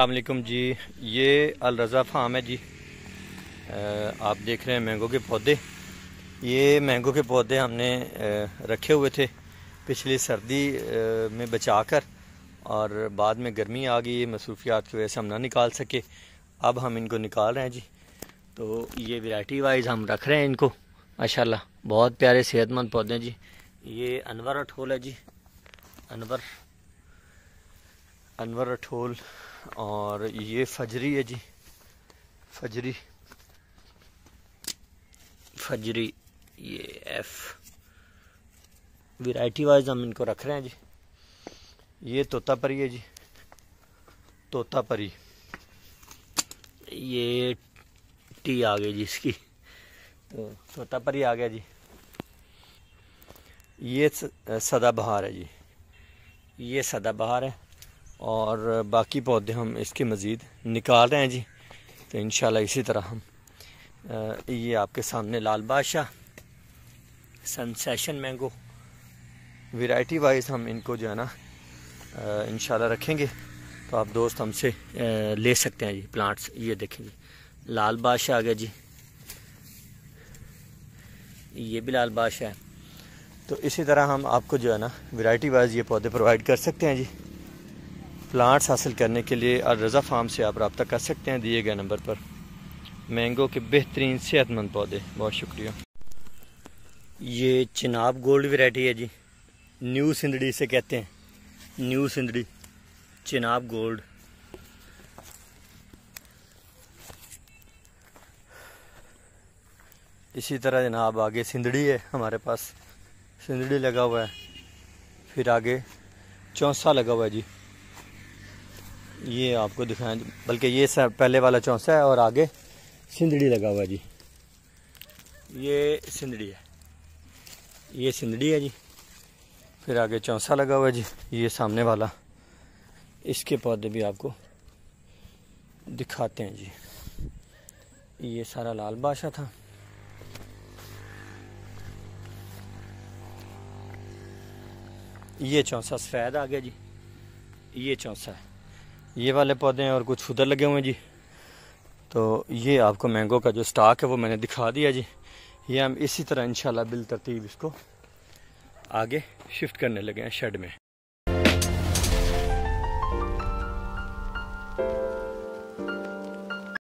अलकुम जी ये अलरजा फार्म है जी आ, आप देख रहे हैं मैंगो के पौधे ये मैंगो के पौधे हमने रखे हुए थे पिछली सर्दी में बचा कर और बाद में गर्मी आ गई मसरूफियात की वजह से हम ना निकाल सके अब हम इनको निकाल रहे हैं जी तो ये वैरायटी वाइज हम रख रहे हैं इनको माशाल्लाह बहुत प्यारे सेहतमंद पौधे हैं जी ये अनवर अठोल है जी अनवर अनवर अठोल और ये फजरी है जी फजरी फजरी ये एफ वैरायटी वाइज हम इनको रख रहे हैं जी ये तोता परी है जी तोता परी ये टी आ गई जी इसकी तोता परी आ गया जी ये सदाबहार है जी ये सदाबहार है और बाकी पौधे हम इसके मज़ीद निकाल रहे हैं जी तो इन इसी तरह हम ये आपके सामने लाल बादशाह सनसेशन मैंगो वैरायटी वाइज हम इनको जो है ना इन रखेंगे तो आप दोस्त हमसे ले सकते हैं जी प्लांट्स ये देखेंगे लाल बादशाह आ गया जी ये भी लाल बादशाह है तो इसी तरह हम आपको जो है ना वैरायटी वाइज ये पौधे प्रोवाइड कर सकते हैं जी प्लांट्स हासिल करने के लिए और रज़ा फार्म से आप रब्ता कर सकते हैं दिए गए नंबर पर मैंगो के बेहतरीन सेहतमंद पौधे बहुत शुक्रिया ये चिनाब गोल्ड वैरायटी है जी न्यू सिंदड़ी इसे कहते हैं न्यू सिंदड़ी चिनाब गोल्ड इसी तरह जनाब आगे सिंदड़ी है हमारे पास सिंदड़ी लगा हुआ है फिर आगे चौंसा लगा हुआ है जी ये आपको दिखाएं बल्कि ये सब पहले वाला चौंसा है और आगे सिंदड़ी लगा हुआ है जी ये सिंदड़ी है ये सिंदड़ी है जी फिर आगे चौंसा लगा हुआ है जी ये सामने वाला इसके पौधे भी आपको दिखाते हैं जी ये सारा लाल बादशाह था ये चौंसा सफ़ेद आ गया जी ये चौंसा है ये वाले पौधे हैं और कुछ उधर लगे हुए हैं जी तो ये आपको मैंगो का जो स्टॉक है वो मैंने दिखा दिया जी ये हम इसी तरह इन बिल तरतीब इसको आगे शिफ्ट करने लगे हैं शेड में